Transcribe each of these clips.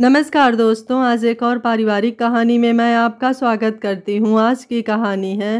नमस्कार दोस्तों आज एक और पारिवारिक कहानी में मैं आपका स्वागत करती हूँ आज की कहानी है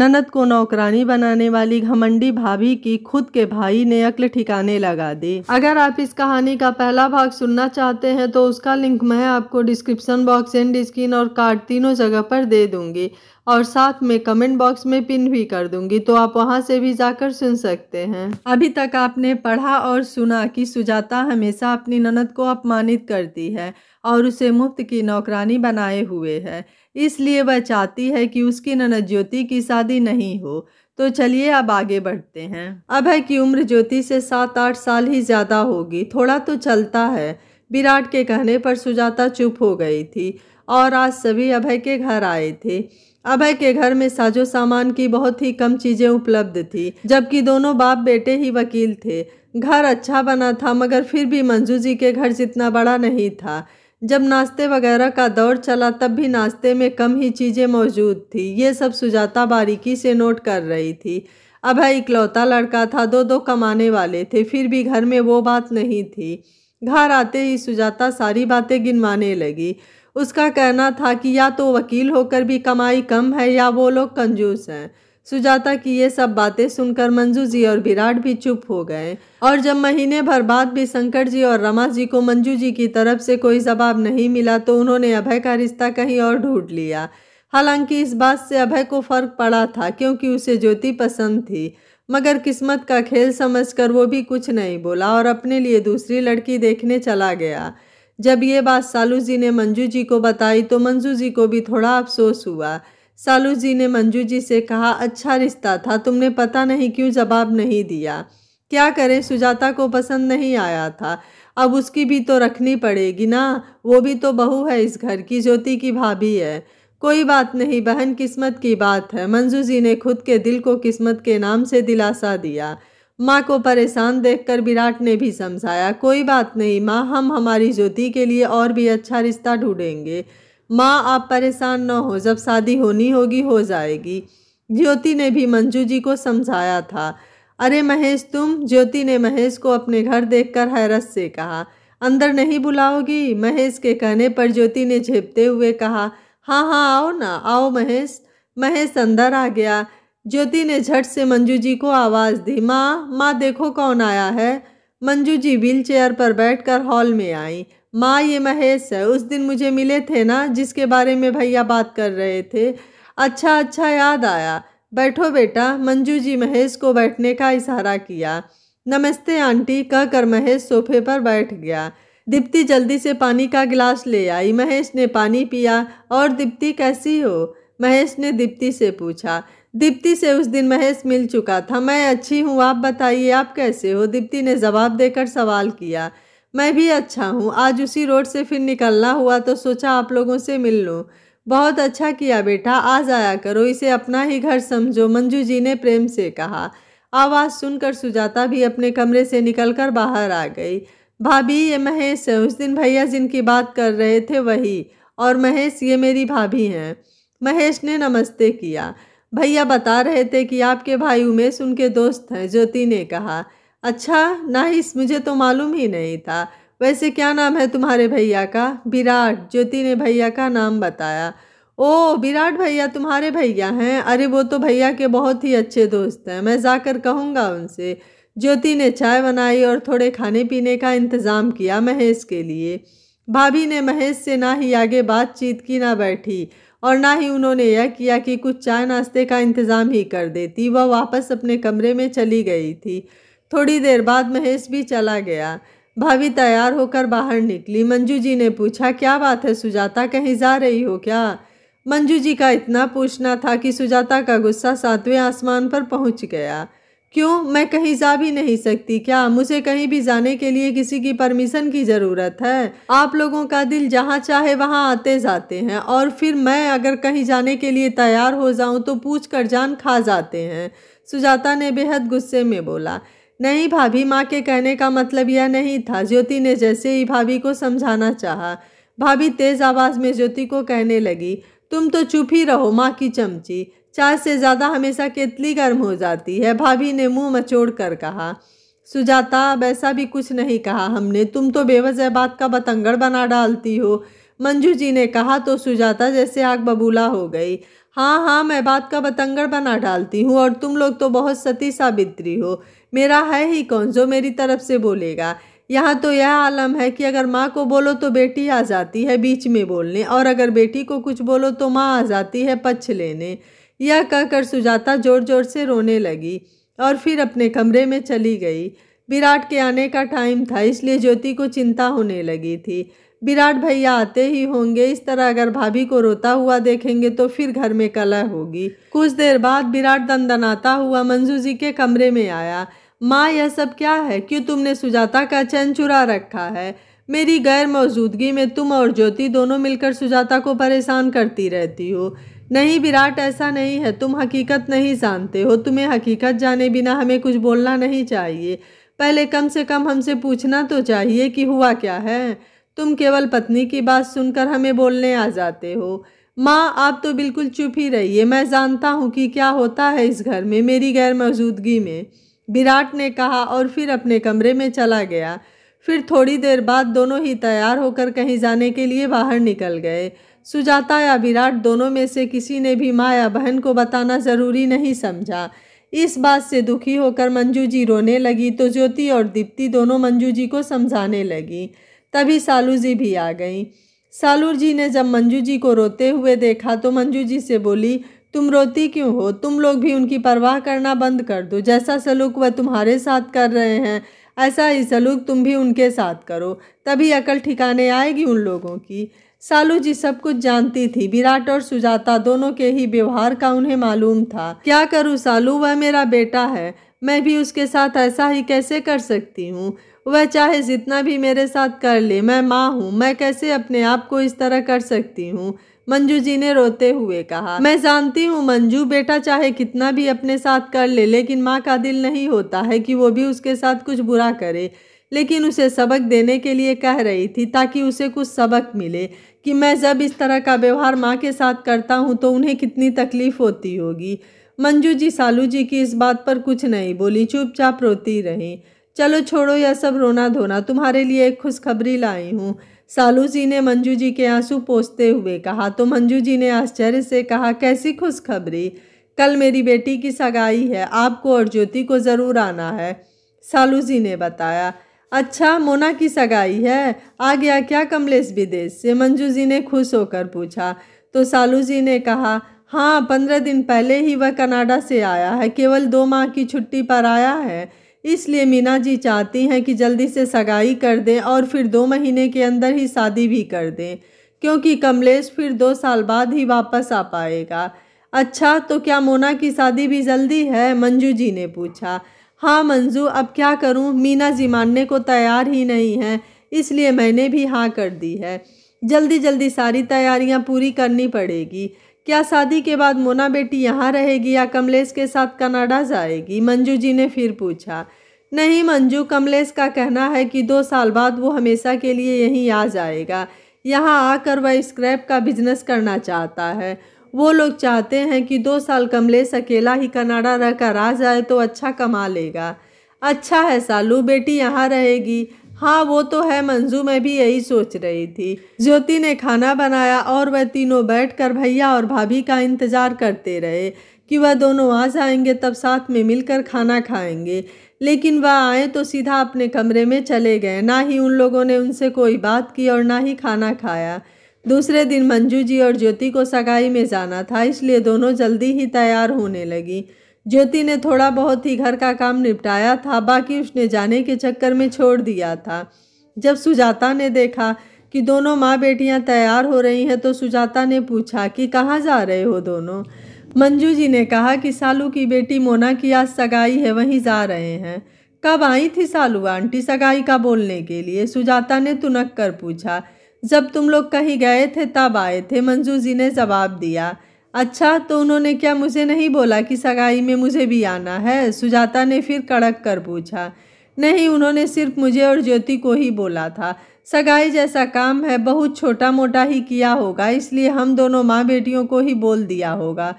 ननद को नौकरानी बनाने वाली घमंडी भाभी की खुद के भाई ने अक्ल ठिकाने लगा दी अगर आप इस कहानी का पहला भाग सुनना चाहते हैं तो उसका लिंक मैं आपको डिस्क्रिप्शन बॉक्स एंड स्क्रीन और कार्ड तीनों जगह पर दे दूंगी और साथ में कमेंट बॉक्स में पिन भी कर दूंगी तो आप वहां से भी जाकर सुन सकते हैं अभी तक आपने पढ़ा और सुना कि सुजाता हमेशा अपनी ननद को अपमानित करती है और उसे मुफ्त की नौकरानी बनाए हुए है इसलिए वह चाहती है कि उसकी ननद ज्योति की शादी नहीं हो तो चलिए अब आगे बढ़ते हैं अभय की उम्र ज्योति से सात आठ साल ही ज़्यादा होगी थोड़ा तो चलता है विराट के कहने पर सुजाता चुप हो गई थी और आज सभी अभय के घर आए थे अभय के घर में साजो सामान की बहुत ही कम चीज़ें उपलब्ध थी जबकि दोनों बाप बेटे ही वकील थे घर अच्छा बना था मगर फिर भी मंजू जी के घर जितना बड़ा नहीं था जब नाश्ते वगैरह का दौर चला तब भी नाश्ते में कम ही चीज़ें मौजूद थी ये सब सुजाता बारीकी से नोट कर रही थी अभय इकलौता लड़का था दो दो कमाने वाले थे फिर भी घर में वो बात नहीं थी घर आते ही सुजाता सारी बातें गिनवाने लगी उसका कहना था कि या तो वकील होकर भी कमाई कम है या वो लोग कंजूस हैं सुजाता की ये सब बातें सुनकर मंजू जी और विराट भी चुप हो गए और जब महीने भर बाद भी शंकर जी और रमा जी को मंजू जी की तरफ से कोई जवाब नहीं मिला तो उन्होंने अभय का रिश्ता कहीं और ढूंढ लिया हालांकि इस बात से अभय को फर्क पड़ा था क्योंकि उसे ज्योति पसंद थी मगर किस्मत का खेल समझकर वो भी कुछ नहीं बोला और अपने लिए दूसरी लड़की देखने चला गया जब ये बात सालू जी ने मंजू जी को बताई तो मंजू जी को भी थोड़ा अफसोस हुआ सालू जी ने मंजू जी से कहा अच्छा रिश्ता था तुमने पता नहीं क्यों जवाब नहीं दिया क्या करें सुजाता को पसंद नहीं आया था अब उसकी भी तो रखनी पड़ेगी ना वो भी तो बहू है इस घर की ज्योति की भाभी है कोई बात नहीं बहन किस्मत की बात है मंजू जी ने खुद के दिल को किस्मत के नाम से दिलासा दिया माँ को परेशान देखकर विराट ने भी समझाया कोई बात नहीं माँ हम हमारी ज्योति के लिए और भी अच्छा रिश्ता ढूंढेंगे माँ आप परेशान न हो जब शादी होनी होगी हो जाएगी ज्योति ने भी मंजू जी को समझाया था अरे महेश तुम ज्योति ने महेश को अपने घर देखकर हैरत से कहा अंदर नहीं बुलाओगी महेश के कहने पर ज्योति ने झेपते हुए कहा हाँ हाँ आओ ना आओ महेश महेश अंदर आ गया ज्योति ने झट से मंजू जी को आवाज़ दी माँ माँ देखो कौन आया है मंजू जी व्हील चेयर पर बैठकर हॉल में आई माँ ये महेश है उस दिन मुझे मिले थे ना जिसके बारे में भैया बात कर रहे थे अच्छा अच्छा याद आया बैठो बेटा मंजू जी महेश को बैठने का इशारा किया नमस्ते आंटी कहकर महेश सोफे पर बैठ गया दीप्ति जल्दी से पानी का गिलास ले आई महेश ने पानी पिया और दीप्ति कैसी हो महेश ने दीप्ति से पूछा दीप्ति से उस दिन महेश मिल चुका था मैं अच्छी हूँ आप बताइए आप कैसे हो दीप्ति ने जवाब देकर सवाल किया मैं भी अच्छा हूँ आज उसी रोड से फिर निकलना हुआ तो सोचा आप लोगों से मिल लूँ बहुत अच्छा किया बेटा आ जाया करो इसे अपना ही घर समझो मंजू जी ने प्रेम से कहा आवाज़ सुनकर सुजाता भी अपने कमरे से निकलकर बाहर आ गई भाभी ये महेश है उस दिन भैया जिनकी बात कर रहे थे वही और महेश ये मेरी भाभी हैं महेश ने नमस्ते किया भैया बता रहे थे कि आपके भाई उमेश उनके दोस्त हैं ज्योति ने कहा अच्छा नाइस मुझे तो मालूम ही नहीं था वैसे क्या नाम है तुम्हारे भैया का विराट ज्योति ने भैया का नाम बताया ओ विराट भैया तुम्हारे भैया हैं अरे वो तो भैया के बहुत ही अच्छे दोस्त हैं मैं जाकर कहूँगा उनसे ज्योति ने चाय बनाई और थोड़े खाने पीने का इंतज़ाम किया महेश के लिए भाभी ने महेश से ना ही आगे बातचीत की ना बैठी और ना ही उन्होंने यह किया कि कुछ चाय नाश्ते का इंतज़ाम ही कर देती वह वापस अपने कमरे में चली गई थी थोड़ी देर बाद महेश भी चला गया भाभी तैयार होकर बाहर निकली मंजू जी ने पूछा क्या बात है सुजाता कहीं जा रही हो क्या मंजू जी का इतना पूछना था कि सुजाता का गुस्सा सातवें आसमान पर पहुंच गया क्यों मैं कहीं जा भी नहीं सकती क्या मुझे कहीं भी जाने के लिए किसी की परमिशन की ज़रूरत है आप लोगों का दिल जहाँ चाहे वहाँ आते जाते हैं और फिर मैं अगर कहीं जाने के लिए तैयार हो जाऊँ तो पूछ कर जान खा जाते हैं सुजाता ने बेहद गुस्से में बोला नहीं भाभी माँ के कहने का मतलब यह नहीं था ज्योति ने जैसे ही भाभी को समझाना चाहा भाभी तेज़ आवाज़ में ज्योति को कहने लगी तुम तो चुप ही रहो माँ की चमची चाय से ज़्यादा हमेशा केतली गर्म हो जाती है भाभी ने मुंह मचोड़ कर कहा सुजाता अब ऐसा भी कुछ नहीं कहा हमने तुम तो बेवजह बात का बतंगड़ बना डालती हो मंजू जी ने कहा तो सुजाता जैसे आग बबूला हो गई हाँ हाँ मैं बात का बतंगड़ बना डालती हूँ और तुम लोग तो बहुत सती सावित्री हो मेरा है ही कौन जो मेरी तरफ से बोलेगा यहाँ तो यह आलम है कि अगर माँ को बोलो तो बेटी आ जाती है बीच में बोलने और अगर बेटी को कुछ बोलो तो माँ आ जाती है पक्ष लेने यह कहकर सुजाता ज़ोर ज़ोर से रोने लगी और फिर अपने कमरे में चली गई विराट के आने का टाइम था इसलिए ज्योति को चिंता होने लगी थी विराट भैया आते ही होंगे इस तरह अगर भाभी को रोता हुआ देखेंगे तो फिर घर में कलह होगी कुछ देर बाद विराट दंदनाता हुआ मंजू जी के कमरे में आया माँ यह सब क्या है क्यों तुमने सुजाता का चैन चुरा रखा है मेरी गैर मौजूदगी में तुम और ज्योति दोनों मिलकर सुजाता को परेशान करती रहती हो नहीं विराट ऐसा नहीं है तुम हकीकत नहीं जानते हो तुम्हें हकीकत जाने बिना हमें कुछ बोलना नहीं चाहिए पहले कम से कम हमसे पूछना तो चाहिए कि हुआ क्या है तुम केवल पत्नी की बात सुनकर हमें बोलने आ जाते हो माँ आप तो बिल्कुल चुप ही रहिए मैं जानता हूँ कि क्या होता है इस घर में मेरी गैर मौजूदगी में विराट ने कहा और फिर अपने कमरे में चला गया फिर थोड़ी देर बाद दोनों ही तैयार होकर कहीं जाने के लिए बाहर निकल गए सुजाता या विराट दोनों में से किसी ने भी माँ या बहन को बताना ज़रूरी नहीं समझा इस बात से दुखी होकर मंजू जी रोने लगी तो ज्योति और दीप्ति दोनों मंजू जी को समझाने लगी तभी सालू जी भी आ गई सालूर जी ने जब मंजू जी को रोते हुए देखा तो मंजू जी से बोली तुम रोती क्यों हो तुम लोग भी उनकी परवाह करना बंद कर दो जैसा सलूक वह तुम्हारे साथ कर रहे हैं ऐसा ही सलूक तुम भी उनके साथ करो तभी अकल ठिकाने आएगी उन लोगों की सालू जी सब कुछ जानती थी विराट और सुजाता दोनों के ही व्यवहार का उन्हें मालूम था क्या करूँ सालू वह मेरा बेटा है मैं भी उसके साथ ऐसा ही कैसे कर सकती हूँ वह चाहे जितना भी मेरे साथ कर ले मैं माँ हूँ मैं कैसे अपने आप को इस तरह कर सकती हूँ मंजू जी ने रोते हुए कहा मैं जानती हूँ मंजू बेटा चाहे कितना भी अपने साथ कर ले लेकिन माँ का दिल नहीं होता है कि वो भी उसके साथ कुछ बुरा करे लेकिन उसे सबक देने के लिए कह रही थी ताकि उसे कुछ सबक मिले कि मैं जब इस तरह का व्यवहार माँ के साथ करता हूँ तो उन्हें कितनी तकलीफ़ होती होगी मंजू जी सालू जी की इस बात पर कुछ नहीं बोली चुपचाप रोती रहीं चलो छोड़ो यह सब रोना धोना तुम्हारे लिए एक खुशखबरी लाई हूँ सालू जी ने मंजू जी के आंसू पोसते हुए कहा तो मंजू जी ने आश्चर्य से कहा कैसी खुशखबरी कल मेरी बेटी की सगाई है आपको और ज्योति को ज़रूर आना है सालू जी ने बताया अच्छा मोना की सगाई है आ गया क्या कमलेश विदेश से मंजू जी ने खुश होकर पूछा तो सालू जी ने कहा हाँ पंद्रह दिन पहले ही वह कनाडा से आया है केवल दो माह की छुट्टी पर आया है इसलिए मीना जी चाहती हैं कि जल्दी से सगाई कर दें और फिर दो महीने के अंदर ही शादी भी कर दें क्योंकि कमलेश फिर दो साल बाद ही वापस आ पाएगा अच्छा तो क्या मोना की शादी भी जल्दी है मंजू जी ने पूछा हाँ मंजू अब क्या करूँ मीना जी मानने को तैयार ही नहीं है इसलिए मैंने भी हाँ कर दी है जल्दी जल्दी सारी तैयारियाँ पूरी करनी पड़ेगी क्या शादी के बाद मोना बेटी यहाँ रहेगी या कमलेश के साथ कनाडा जाएगी मंजू जी ने फिर पूछा नहीं मंजू कमलेश का कहना है कि दो साल बाद वो हमेशा के लिए यहीं आ जाएगा यहाँ आकर वह स्क्रैप का बिजनेस करना चाहता है वो लोग चाहते हैं कि दो साल कमलेश अकेला ही कनाडा रहकर आ जाए तो अच्छा कमा लेगा अच्छा है सालू बेटी यहाँ रहेगी हाँ वो तो है मंजू मैं भी यही सोच रही थी ज्योति ने खाना बनाया और वह तीनों बैठकर भैया और भाभी का इंतज़ार करते रहे कि वह दोनों आ जाएंगे तब साथ में मिलकर खाना खाएंगे लेकिन वह आए तो सीधा अपने कमरे में चले गए ना ही उन लोगों ने उनसे कोई बात की और ना ही खाना खाया दूसरे दिन मंजू जी और ज्योति को सगाई में जाना था इसलिए दोनों जल्दी ही तैयार होने लगी ज्योति ने थोड़ा बहुत ही घर का काम निपटाया था बाकी उसने जाने के चक्कर में छोड़ दिया था जब सुजाता ने देखा कि दोनों माँ बेटियाँ तैयार हो रही हैं तो सुजाता ने पूछा कि कहाँ जा रहे हो दोनों मंजू जी ने कहा कि सालू की बेटी मोना की आज सगाई है वहीं जा रहे हैं कब आई थी सालू आंटी सगाई का बोलने के लिए सुजाता ने तुनक कर पूछा जब तुम लोग कहीं गए थे तब आए थे मंजू जी ने जवाब दिया अच्छा तो उन्होंने क्या मुझे नहीं बोला कि सगाई में मुझे भी आना है सुजाता ने फिर कड़क कर पूछा नहीं उन्होंने सिर्फ मुझे और ज्योति को ही बोला था सगाई जैसा काम है बहुत छोटा मोटा ही किया होगा इसलिए हम दोनों माँ बेटियों को ही बोल दिया होगा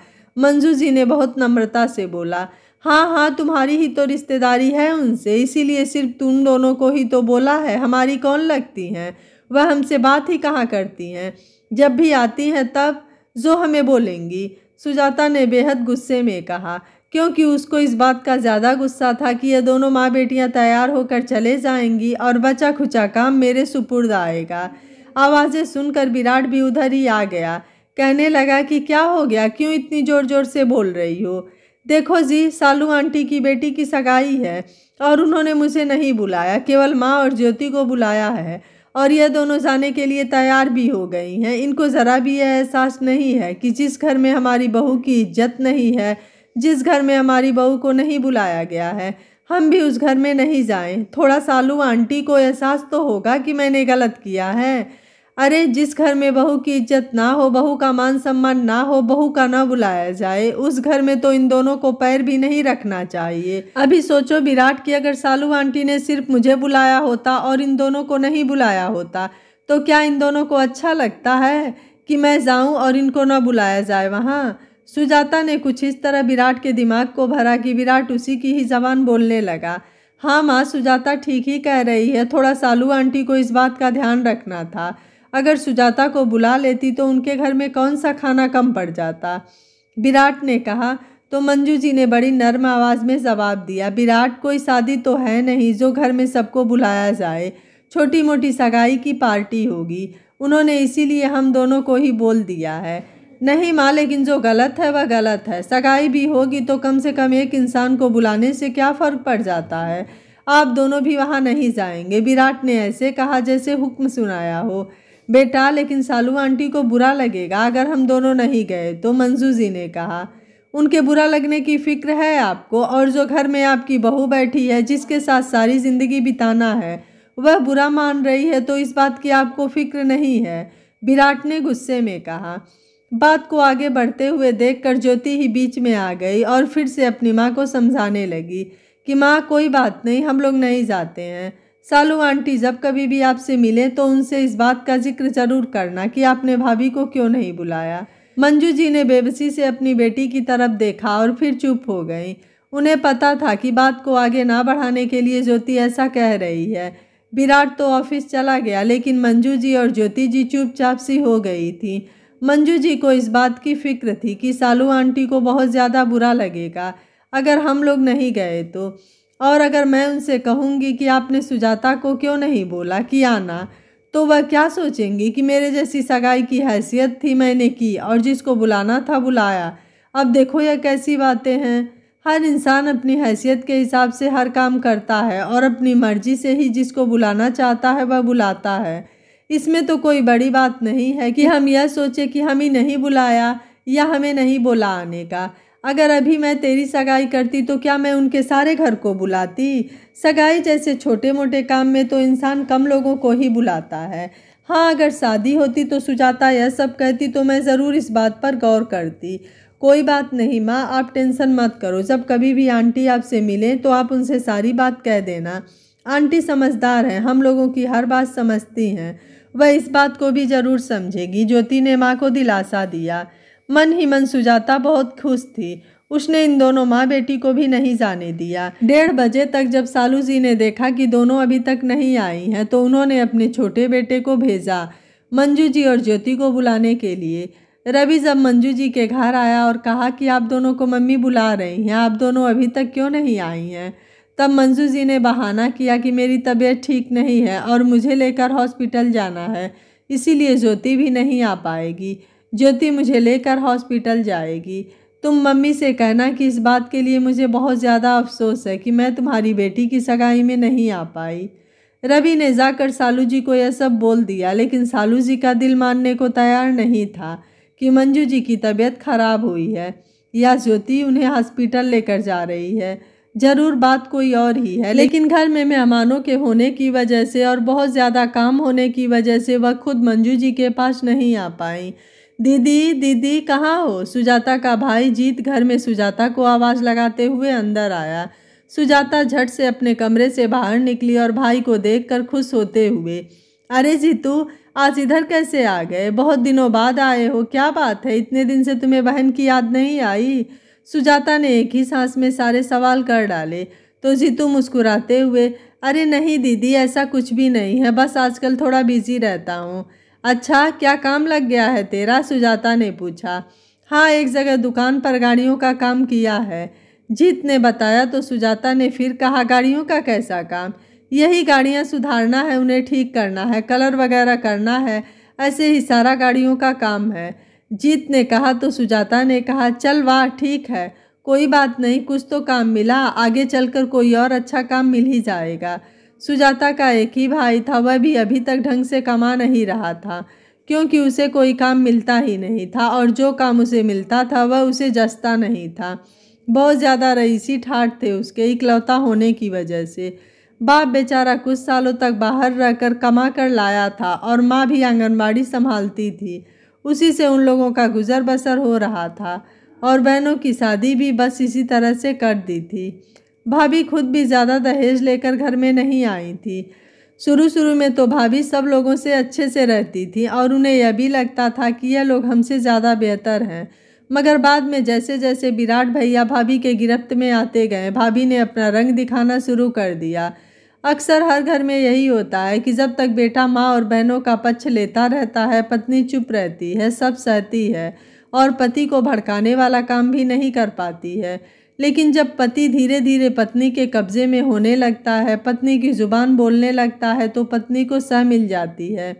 मंजू जी ने बहुत नम्रता से बोला हाँ हाँ तुम्हारी ही तो रिश्तेदारी है उनसे इसीलिए सिर्फ तुम दोनों को ही तो बोला है हमारी कौन लगती हैं वह हमसे बात ही कहाँ करती हैं जब भी आती हैं तब जो हमें बोलेंगी सुजाता ने बेहद गुस्से में कहा क्योंकि उसको इस बात का ज़्यादा गुस्सा था कि यह दोनों माँ बेटियाँ तैयार होकर चले जाएंगी और बचा खुचा काम मेरे सुपुर्द आएगा आवाज़ें सुनकर विराट भी उधर ही आ गया कहने लगा कि क्या हो गया क्यों इतनी ज़ोर ज़ोर से बोल रही हो देखो जी सालू आंटी की बेटी की सगाई है और उन्होंने मुझे नहीं बुलाया केवल माँ और ज्योति को बुलाया है और यह दोनों जाने के लिए तैयार भी हो गई हैं इनको ज़रा भी यह एहसास नहीं है कि जिस घर में हमारी बहू की इज्जत नहीं है जिस घर में हमारी बहू को नहीं बुलाया गया है हम भी उस घर में नहीं जाएं। थोड़ा सालू आंटी को एहसास तो होगा कि मैंने गलत किया है अरे जिस घर में बहू की इज्जत ना हो बहू का मान सम्मान ना हो बहू का ना बुलाया जाए उस घर में तो इन दोनों को पैर भी नहीं रखना चाहिए अभी सोचो विराट की अगर सालू आंटी ने सिर्फ मुझे बुलाया होता और इन दोनों को नहीं बुलाया होता तो क्या इन दोनों को अच्छा लगता है कि मैं जाऊं और इनको ना बुलाया जाए वहाँ सुजाता ने कुछ इस तरह विराट के दिमाग को भरा कि विराट उसी की ही जबान बोलने लगा हाँ माँ सुजाता ठीक ही कह रही है थोड़ा सालू आंटी को इस बात का ध्यान रखना था अगर सुजाता को बुला लेती तो उनके घर में कौन सा खाना कम पड़ जाता विराट ने कहा तो मंजू जी ने बड़ी नर्म आवाज़ में जवाब दिया विराट कोई शादी तो है नहीं जो घर में सबको बुलाया जाए छोटी मोटी सगाई की पार्टी होगी उन्होंने इसीलिए हम दोनों को ही बोल दिया है नहीं माँ लेकिन जो गलत है वह गलत है सगाई भी होगी तो कम से कम एक इंसान को बुलाने से क्या फ़र्क पड़ जाता है आप दोनों भी वहाँ नहीं जाएंगे विराट ने ऐसे कहा जैसे हुक्म सुनाया हो बेटा लेकिन सालू आंटी को बुरा लगेगा अगर हम दोनों नहीं गए तो मंजू जी ने कहा उनके बुरा लगने की फ़िक्र है आपको और जो घर में आपकी बहू बैठी है जिसके साथ सारी ज़िंदगी बिताना है वह बुरा मान रही है तो इस बात की आपको फ़िक्र नहीं है विराट ने गुस्से में कहा बात को आगे बढ़ते हुए देखकर ज्योति ही बीच में आ गई और फिर से अपनी माँ को समझाने लगी कि माँ कोई बात नहीं हम लोग नहीं जाते हैं सालू आंटी जब कभी भी आपसे मिलें तो उनसे इस बात का जिक्र ज़रूर करना कि आपने भाभी को क्यों नहीं बुलाया मंजू जी ने बेबसी से अपनी बेटी की तरफ देखा और फिर चुप हो गई उन्हें पता था कि बात को आगे ना बढ़ाने के लिए ज्योति ऐसा कह रही है विराट तो ऑफिस चला गया लेकिन मंजू जी और ज्योति जी चुपचाप सी हो गई थी मंजू जी को इस बात की फिक्र थी कि सालू आंटी को बहुत ज़्यादा बुरा लगेगा अगर हम लोग नहीं गए तो और अगर मैं उनसे कहूँगी कि आपने सुजाता को क्यों नहीं बोला कि आना तो वह क्या सोचेंगी कि मेरे जैसी सगाई की हैसियत थी मैंने की और जिसको बुलाना था बुलाया अब देखो यह कैसी बातें हैं हर इंसान अपनी हैसियत के हिसाब से हर काम करता है और अपनी मर्जी से ही जिसको बुलाना चाहता है वह बुलाता है इसमें तो कोई बड़ी बात नहीं है कि हम यह सोचें कि हमें नहीं बुलाया या हमें नहीं बोला आने का अगर अभी मैं तेरी सगाई करती तो क्या मैं उनके सारे घर को बुलाती सगाई जैसे छोटे मोटे काम में तो इंसान कम लोगों को ही बुलाता है हाँ अगर शादी होती तो सुजाता यह सब कहती तो मैं ज़रूर इस बात पर गौर करती कोई बात नहीं माँ आप टेंशन मत करो जब कभी भी आंटी आपसे मिलें तो आप उनसे सारी बात कह देना आंटी समझदार हैं हम लोगों की हर बात समझती हैं वह इस बात को भी ज़रूर समझेगी ज्योति ने माँ को दिलासा दिया मन ही मन सुजाता बहुत खुश थी उसने इन दोनों माँ बेटी को भी नहीं जाने दिया डेढ़ बजे तक जब सालू जी ने देखा कि दोनों अभी तक नहीं आई हैं तो उन्होंने अपने छोटे बेटे को भेजा मंजू जी और ज्योति को बुलाने के लिए रवि जब मंजू जी के घर आया और कहा कि आप दोनों को मम्मी बुला रही हैं आप दोनों अभी तक क्यों नहीं आई हैं तब मंजू जी ने बहाना किया कि मेरी तबीयत ठीक नहीं है और मुझे लेकर हॉस्पिटल जाना है इसीलिए ज्योति भी नहीं आ पाएगी ज्योति मुझे लेकर हॉस्पिटल जाएगी तुम मम्मी से कहना कि इस बात के लिए मुझे बहुत ज़्यादा अफसोस है कि मैं तुम्हारी बेटी की सगाई में नहीं आ पाई रवि ने जाकर सालू जी को यह सब बोल दिया लेकिन सालू जी का दिल मानने को तैयार नहीं था कि मंजू जी की तबीयत खराब हुई है या ज्योति उन्हें हॉस्पिटल लेकर जा रही है ज़रूर बात कोई और ही है लेकिन घर में मेहमानों के होने की वजह से और बहुत ज़्यादा काम होने की वजह से वह खुद मंजू जी के पास नहीं आ पाई दीदी दीदी कहाँ हो सुजाता का भाई जीत घर में सुजाता को आवाज़ लगाते हुए अंदर आया सुजाता झट से अपने कमरे से बाहर निकली और भाई को देखकर खुश होते हुए अरे जीतू आज इधर कैसे आ गए बहुत दिनों बाद आए हो क्या बात है इतने दिन से तुम्हें बहन की याद नहीं आई सुजाता ने एक ही सांस में सारे सवाल कर डाले तो जीतू मुस्कुराते हुए अरे नहीं दीदी ऐसा कुछ भी नहीं है बस आजकल थोड़ा बिजी रहता हूँ अच्छा क्या काम लग गया है तेरा सुजाता ने पूछा हाँ एक जगह दुकान पर गाड़ियों का काम किया है जीत ने बताया तो सुजाता ने फिर कहा गाड़ियों का कैसा काम यही गाड़ियाँ सुधारना है उन्हें ठीक करना है कलर वगैरह करना है ऐसे ही सारा गाड़ियों का काम है जीत ने कहा तो सुजाता ने कहा चल वाह ठीक है कोई बात नहीं कुछ तो काम मिला आगे चलकर कोई और अच्छा काम मिल ही जाएगा सुजाता का एक ही भाई था वह भी अभी तक ढंग से कमा नहीं रहा था क्योंकि उसे कोई काम मिलता ही नहीं था और जो काम उसे मिलता था वह उसे जसता नहीं था बहुत ज़्यादा रईसी ठाट थे उसके इकलौता होने की वजह से बाप बेचारा कुछ सालों तक बाहर रहकर कमा कर लाया था और माँ भी आंगनबाड़ी संभालती थी उसी से उन लोगों का गुजर बसर हो रहा था और बहनों की शादी भी बस इसी तरह से कर दी थी भाभी खुद भी ज़्यादा दहेज लेकर घर में नहीं आई थी शुरू शुरू में तो भाभी सब लोगों से अच्छे से रहती थी और उन्हें यह भी लगता था कि यह लोग हमसे ज़्यादा बेहतर हैं मगर बाद में जैसे जैसे विराट भैया भाभी के गिरफ्त में आते गए भाभी ने अपना रंग दिखाना शुरू कर दिया अक्सर हर घर में यही होता है कि जब तक बेटा माँ और बहनों का पक्ष लेता रहता है पत्नी चुप रहती है सब सहती है और पति को भड़काने वाला काम भी नहीं कर पाती है लेकिन जब पति धीरे धीरे पत्नी के कब्ज़े में होने लगता है पत्नी की ज़ुबान बोलने लगता है तो पत्नी को सह मिल जाती है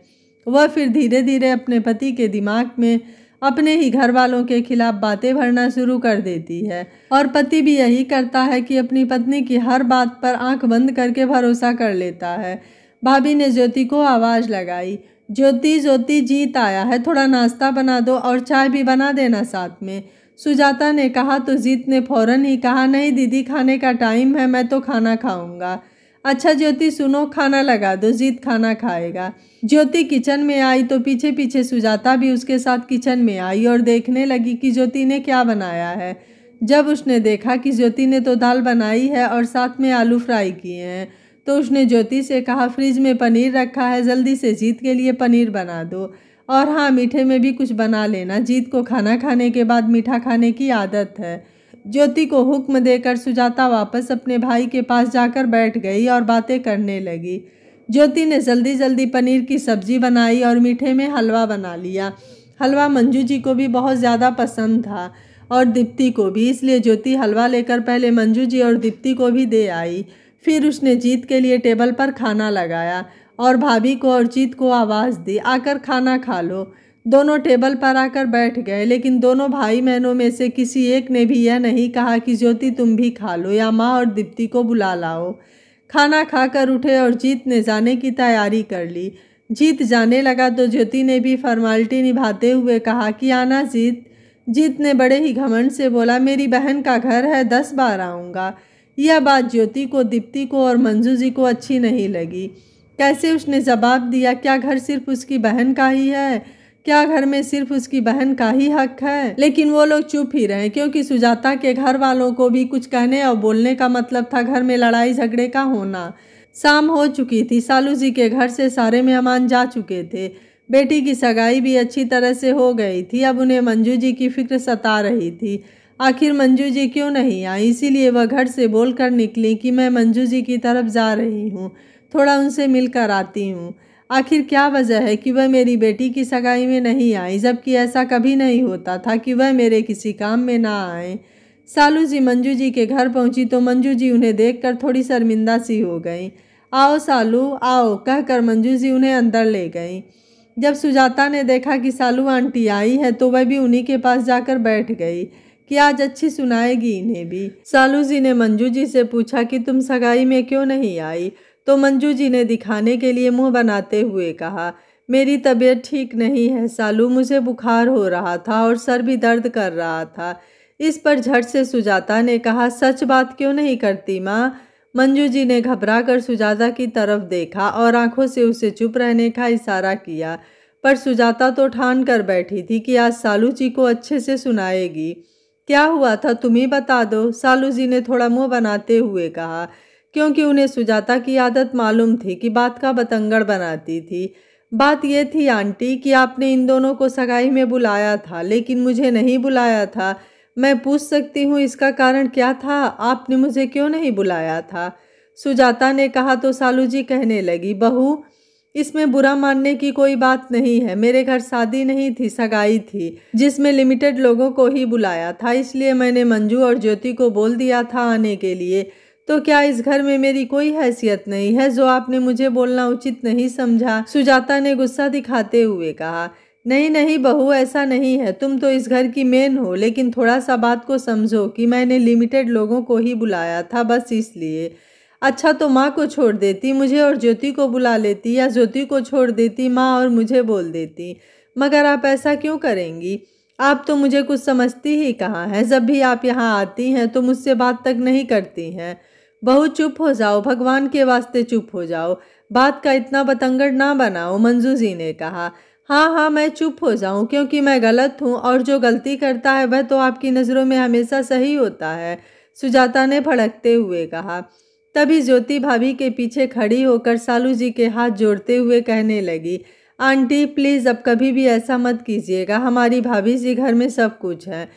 वह फिर धीरे धीरे अपने पति के दिमाग में अपने ही घर वालों के खिलाफ बातें भरना शुरू कर देती है और पति भी यही करता है कि अपनी पत्नी की हर बात पर आंख बंद करके भरोसा कर लेता है भाभी ने ज्योति को आवाज़ लगाई ज्योति ज्योति जीत आया है थोड़ा नाश्ता बना दो और चाय भी बना देना साथ में सुजाता ने कहा तो जीत ने फौरन ही कहा नहीं दीदी खाने का टाइम है मैं तो खाना खाऊंगा अच्छा ज्योति सुनो खाना लगा दो जीत खाना खाएगा ज्योति किचन में आई तो पीछे पीछे सुजाता भी उसके साथ किचन में आई और देखने लगी कि ज्योति ने क्या बनाया है जब उसने देखा कि ज्योति ने तो दाल बनाई है और साथ में आलू फ्राई किए हैं तो उसने ज्योति से कहा फ्रिज में पनीर रखा है जल्दी से जीत के लिए पनीर बना दो और हाँ मीठे में भी कुछ बना लेना जीत को खाना खाने के बाद मीठा खाने की आदत है ज्योति को हुक्म देकर सुजाता वापस अपने भाई के पास जाकर बैठ गई और बातें करने लगी ज्योति ने जल्दी जल्दी पनीर की सब्जी बनाई और मीठे में हलवा बना लिया हलवा मंजू जी को भी बहुत ज़्यादा पसंद था और दीप्ति को भी इसलिए ज्योति हलवा लेकर पहले मंजू जी और दीप्ति को भी दे आई फिर उसने जीत के लिए टेबल पर खाना लगाया और भाभी को और जीत को आवाज़ दी आकर खाना खा लो दोनों टेबल पर आकर बैठ गए लेकिन दोनों भाई बहनों में से किसी एक ने भी यह नहीं कहा कि ज्योति तुम भी खा लो या माँ और दीप्ति को बुला लाओ खाना खाकर उठे और जीत ने जाने की तैयारी कर ली जीत जाने लगा तो ज्योति ने भी फॉर्मेलिटी निभाते हुए कहा कि आना जीत जीत ने बड़े ही घमंड से बोला मेरी बहन का घर है दस बार आऊँगा यह बात ज्योति को दीप्ति को और मंजू जी को अच्छी नहीं लगी कैसे उसने जवाब दिया क्या घर सिर्फ उसकी बहन का ही है क्या घर में सिर्फ उसकी बहन का ही हक है लेकिन वो लोग चुप ही रहे क्योंकि सुजाता के घर वालों को भी कुछ कहने और बोलने का मतलब था घर में लड़ाई झगड़े का होना शाम हो चुकी थी सालू जी के घर से सारे मेहमान जा चुके थे बेटी की सगाई भी अच्छी तरह से हो गई थी अब उन्हें मंजू जी की फिक्र सता रही थी आखिर मंजू जी क्यों नहीं आई इसीलिए वह घर से बोलकर निकली कि मैं मंजू जी की तरफ जा रही हूँ थोड़ा उनसे मिलकर आती हूँ आखिर क्या वजह है कि वह मेरी बेटी की सगाई में नहीं आई जबकि ऐसा कभी नहीं होता था कि वह मेरे किसी काम में ना आए सालू जी मंजू जी के घर पहुंची तो मंजू जी उन्हें देखकर थोड़ी शर्मिंदा सी हो गई आओ सालू आओ कहकर मंजू जी उन्हें अंदर ले गई जब सुजाता ने देखा कि सालू आंटी आई है तो वह भी उन्हीं के पास जाकर बैठ गई कि आज अच्छी सुनाएगी इन्हें भी सालू जी ने मंजू जी से पूछा कि तुम सगाई में क्यों नहीं आई तो मंजू जी ने दिखाने के लिए मुंह बनाते हुए कहा मेरी तबीयत ठीक नहीं है सालू मुझे बुखार हो रहा था और सर भी दर्द कर रहा था इस पर झट से सुजाता ने कहा सच बात क्यों नहीं करती माँ मंजू जी ने घबरा कर सुजाता की तरफ देखा और आंखों से उसे चुप रहने का इशारा किया पर सुजाता तो ठान कर बैठी थी कि आज सालू जी को अच्छे से सुनाएगी क्या हुआ था तुम ही बता दो सालू जी ने थोड़ा मुंह बनाते हुए कहा क्योंकि उन्हें सुजाता की आदत मालूम थी कि बात का बतंगड़ बनाती थी बात यह थी आंटी कि आपने इन दोनों को सगाई में बुलाया था लेकिन मुझे नहीं बुलाया था मैं पूछ सकती हूँ इसका कारण क्या था आपने मुझे क्यों नहीं बुलाया था सुजाता ने कहा तो सालू जी कहने लगी बहू इसमें बुरा मानने की कोई बात नहीं है मेरे घर शादी नहीं थी सगाई थी जिसमें लिमिटेड लोगों को ही बुलाया था इसलिए मैंने मंजू और ज्योति को बोल दिया था आने के लिए तो क्या इस घर में मेरी कोई हैसियत नहीं है जो आपने मुझे बोलना उचित नहीं समझा सुजाता ने गुस्सा दिखाते हुए कहा नहीं नहीं बहू ऐसा नहीं है तुम तो इस घर की मेन हो लेकिन थोड़ा सा बात को समझो कि मैंने लिमिटेड लोगों को ही बुलाया था बस इसलिए अच्छा तो माँ को छोड़ देती मुझे और ज्योति को बुला लेती या ज्योति को छोड़ देती माँ और मुझे बोल देती मगर आप ऐसा क्यों करेंगी आप तो मुझे कुछ समझती ही कहाँ हैं जब भी आप यहाँ आती हैं तो मुझसे बात तक नहीं करती हैं बहुत चुप हो जाओ भगवान के वास्ते चुप हो जाओ बात का इतना बतंगड़ ना बनाओ मंजू जी ने कहा हाँ हाँ मैं चुप हो जाऊँ क्योंकि मैं गलत हूँ और जो गलती करता है वह तो आपकी नज़रों में हमेशा सही होता है सुजाता ने भड़कते हुए कहा तभी ज्योति भाभी के पीछे खड़ी होकर सालू जी के हाथ जोड़ते हुए कहने लगी आंटी प्लीज़ अब कभी भी ऐसा मत कीजिएगा हमारी भाभी जी घर में सब कुछ है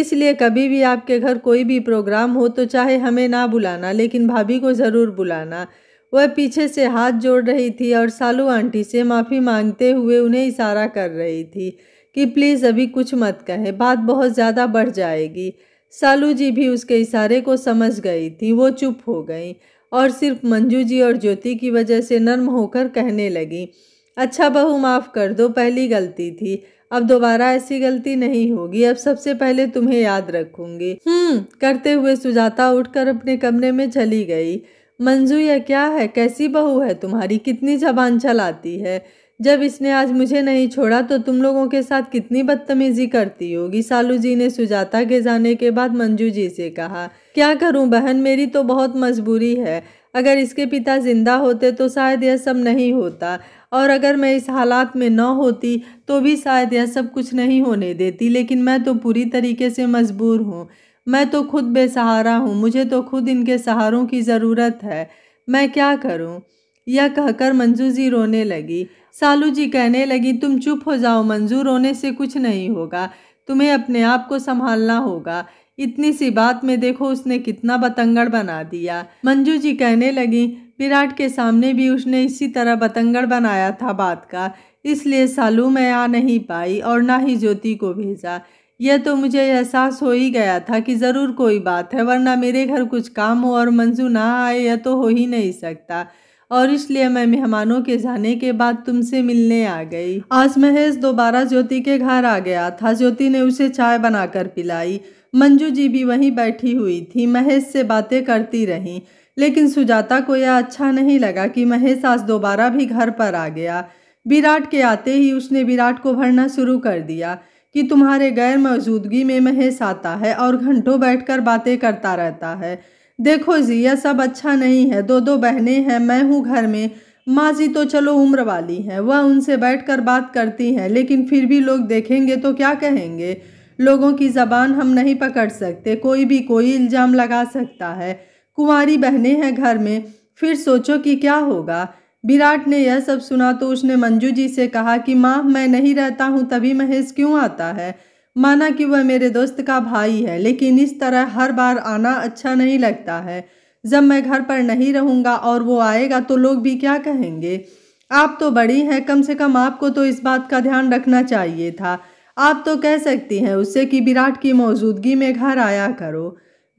इसलिए कभी भी आपके घर कोई भी प्रोग्राम हो तो चाहे हमें ना बुलाना लेकिन भाभी को ज़रूर बुलाना वह पीछे से हाथ जोड़ रही थी और सालू आंटी से माफ़ी मांगते हुए उन्हें इशारा कर रही थी कि प्लीज़ अभी कुछ मत कहें बात बहुत ज़्यादा बढ़ जाएगी सालू जी भी उसके इशारे को समझ गई थी वो चुप हो गई और सिर्फ मंजू जी और ज्योति की वजह से नर्म होकर कहने लगी अच्छा बहू माफ़ कर दो पहली गलती थी अब दोबारा ऐसी गलती नहीं होगी अब सबसे पहले तुम्हें याद रखूंगी हम्म करते हुए सुजाता उठकर अपने कमरे में चली गई मंजू यह क्या है कैसी बहू है तुम्हारी कितनी जबान चलाती है जब इसने आज मुझे नहीं छोड़ा तो तुम लोगों के साथ कितनी बदतमीजी करती होगी सालू जी ने सुजाता के जाने के बाद मंजू जी से कहा क्या करूं बहन मेरी तो बहुत मजबूरी है अगर इसके पिता ज़िंदा होते तो शायद यह सब नहीं होता और अगर मैं इस हालात में न होती तो भी शायद यह सब कुछ नहीं होने देती लेकिन मैं तो पूरी तरीके से मजबूर हूँ मैं तो खुद बेसहारा हूँ मुझे तो खुद इनके सहारों की ज़रूरत है मैं क्या करूँ यह कहकर मंजू जी रोने लगी सालू जी कहने लगी तुम चुप हो जाओ मंजू रोने से कुछ नहीं होगा तुम्हें अपने आप को संभालना होगा इतनी सी बात में देखो उसने कितना बतंगड़ बना दिया मंजू जी कहने लगी विराट के सामने भी उसने इसी तरह बतंगड़ बनाया था बात का इसलिए सालू मैं आ नहीं पाई और ना ही ज्योति को भेजा यह तो मुझे एहसास हो ही गया था कि ज़रूर कोई बात है वरना मेरे घर कुछ काम हो और मंजू ना आए यह तो हो ही नहीं सकता और इसलिए मैं मेहमानों के जाने के बाद तुमसे मिलने आ गई आज महेश दोबारा ज्योति के घर आ गया था ज्योति ने उसे चाय बनाकर पिलाई मंजू जी भी वहीं बैठी हुई थी महेश से बातें करती रहीं लेकिन सुजाता को यह अच्छा नहीं लगा कि महेश आज दोबारा भी घर पर आ गया विराट के आते ही उसने विराट को भरना शुरू कर दिया कि तुम्हारे गैर मौजूदगी में महेश आता है और घंटों बैठकर बातें करता रहता है देखो जी यह सब अच्छा नहीं है दो दो बहनें हैं मैं हूँ घर में माँ जी तो चलो उम्र वाली हैं वह उनसे बैठकर बात करती हैं लेकिन फिर भी लोग देखेंगे तो क्या कहेंगे लोगों की ज़बान हम नहीं पकड़ सकते कोई भी कोई इल्ज़ाम लगा सकता है कुंवारी बहने हैं घर में फिर सोचो कि क्या होगा विराट ने यह सब सुना तो उसने मंजू जी से कहा कि माँ मैं नहीं रहता हूँ तभी महेश क्यों आता है माना कि वह मेरे दोस्त का भाई है लेकिन इस तरह हर बार आना अच्छा नहीं लगता है जब मैं घर पर नहीं रहूँगा और वो आएगा तो लोग भी क्या कहेंगे आप तो बड़ी हैं कम से कम आपको तो इस बात का ध्यान रखना चाहिए था आप तो कह सकती हैं उससे कि विराट की मौजूदगी में घर आया करो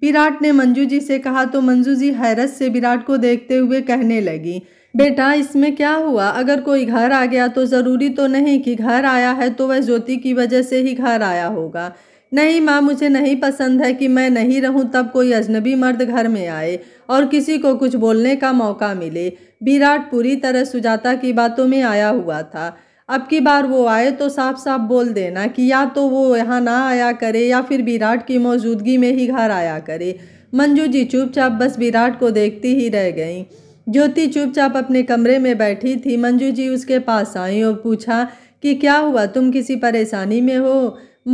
विराट ने मंजू जी से कहा तो मंजू जी हैरत से विराट को देखते हुए कहने लगी बेटा इसमें क्या हुआ अगर कोई घर आ गया तो ज़रूरी तो नहीं कि घर आया है तो वह ज्योति की वजह से ही घर आया होगा नहीं माँ मुझे नहीं पसंद है कि मैं नहीं रहूं तब कोई अजनबी मर्द घर में आए और किसी को कुछ बोलने का मौका मिले विराट पूरी तरह सुजाता की बातों में आया हुआ था अब की बार वो आए तो साफ साफ बोल देना कि या तो वो यहाँ ना आया करे या फिर विराट की मौजूदगी में ही घर आया करे मंजू जी चुपचाप बस विराट को देखती ही रह गईं ज्योति चुपचाप अपने कमरे में बैठी थी मंजू जी उसके पास आई और पूछा कि क्या हुआ तुम किसी परेशानी में हो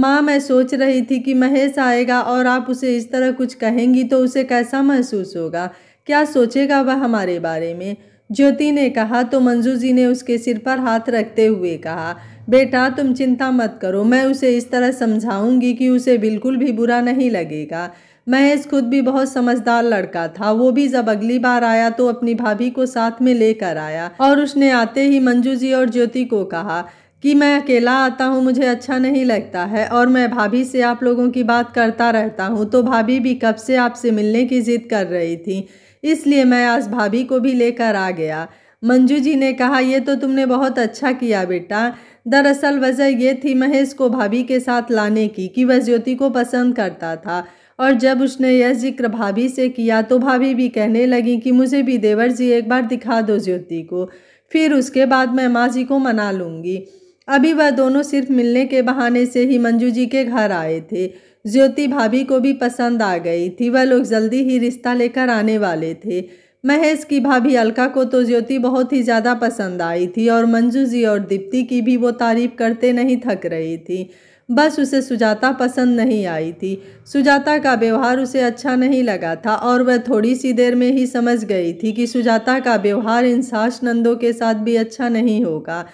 माँ मैं सोच रही थी कि महेश आएगा और आप उसे इस तरह कुछ कहेंगी तो उसे कैसा महसूस होगा क्या सोचेगा वह हमारे बारे में ज्योति ने कहा तो मंजू जी ने उसके सिर पर हाथ रखते हुए कहा बेटा तुम चिंता मत करो मैं उसे इस तरह समझाऊंगी कि उसे बिल्कुल भी बुरा नहीं लगेगा महेश खुद भी बहुत समझदार लड़का था वो भी जब अगली बार आया तो अपनी भाभी को साथ में लेकर आया और उसने आते ही मंजू जी और ज्योति को कहा कि मैं अकेला आता हूँ मुझे अच्छा नहीं लगता है और मैं भाभी से आप लोगों की बात करता रहता हूँ तो भाभी भी कब से आपसे मिलने की ज़िद कर रही थी इसलिए मैं आज भाभी को भी लेकर आ गया मंजू जी ने कहा यह तो तुमने बहुत अच्छा किया बेटा दरअसल वजह यह थी महेश को भाभी के साथ लाने की कि वह ज्योति को पसंद करता था और जब उसने यह जिक्र भाभी से किया तो भाभी भी कहने लगी कि मुझे भी देवर जी एक बार दिखा दो ज्योति को फिर उसके बाद मैं माँ जी को मना लूँगी अभी वह दोनों सिर्फ मिलने के बहाने से ही मंजू जी के घर आए थे ज्योति भाभी को भी पसंद आ गई थी वह लोग जल्दी ही रिश्ता लेकर आने वाले थे महेश की भाभी अलका को तो ज्योति बहुत ही ज़्यादा पसंद आई थी और मंजू जी और दीप्ति की भी वो तारीफ करते नहीं थक रही थी बस उसे सुजाता पसंद नहीं आई थी सुजाता का व्यवहार उसे अच्छा नहीं लगा था और वह थोड़ी सी देर में ही समझ गई थी कि सुजाता का व्यवहार इन सास नंदों के साथ भी अच्छा नहीं होगा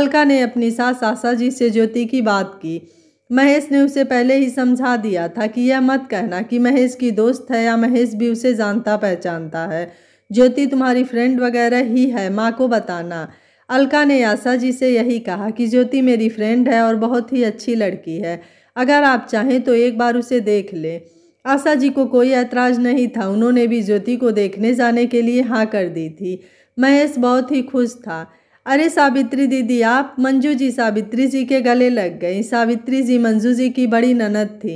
अलका ने अपनी सास आशा जी से ज्योति की बात की महेश ने उसे पहले ही समझा दिया था कि यह मत कहना कि महेश की दोस्त है या महेश भी उसे जानता पहचानता है ज्योति तुम्हारी फ्रेंड वगैरह ही है माँ को बताना अलका ने आशा जी से यही कहा कि ज्योति मेरी फ्रेंड है और बहुत ही अच्छी लड़की है अगर आप चाहें तो एक बार उसे देख लें आशा जी को कोई ऐतराज़ नहीं था उन्होंने भी ज्योति को देखने जाने के लिए हाँ कर दी थी महेश बहुत ही खुश था अरे सावित्री दीदी आप मंजू जी सावित्री जी के गले लग गई सावित्री जी मंजू जी की बड़ी ननद थी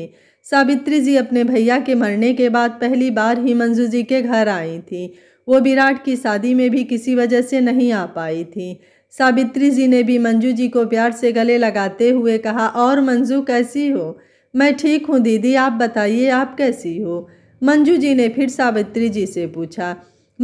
सावित्री जी अपने भैया के मरने के बाद पहली बार ही मंजू जी के घर आई थी वो विराट की शादी में भी किसी वजह से नहीं आ पाई थी सावित्री जी ने भी मंजू जी को प्यार से गले लगाते हुए कहा और मंजू कैसी हो मैं ठीक हूँ दीदी आप बताइए आप कैसी हो मंजू जी ने फिर सावित्री जी से पूछा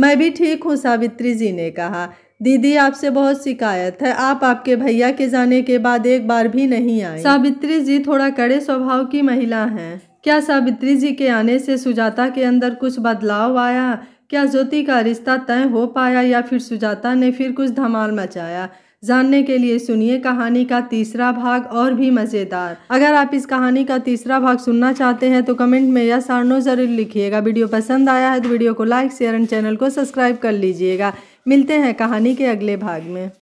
मैं भी ठीक हूँ सावित्री जी ने कहा दीदी आपसे बहुत शिकायत है आप आपके भैया के जाने के बाद एक बार भी नहीं आए सावित्री जी थोड़ा कड़े स्वभाव की महिला हैं क्या सावित्री जी के आने से सुजाता के अंदर कुछ बदलाव आया क्या ज्योति का रिश्ता तय हो पाया या फिर सुजाता ने फिर कुछ धमाल मचाया जानने के लिए सुनिए कहानी का तीसरा भाग और भी मज़ेदार अगर आप इस कहानी का तीसरा भाग सुनना चाहते हैं तो कमेंट में यह सारनो ज़रूर लिखिएगा वीडियो पसंद आया है तो वीडियो को लाइक शेयर एंड चैनल को सब्सक्राइब कर लीजिएगा मिलते हैं कहानी के अगले भाग में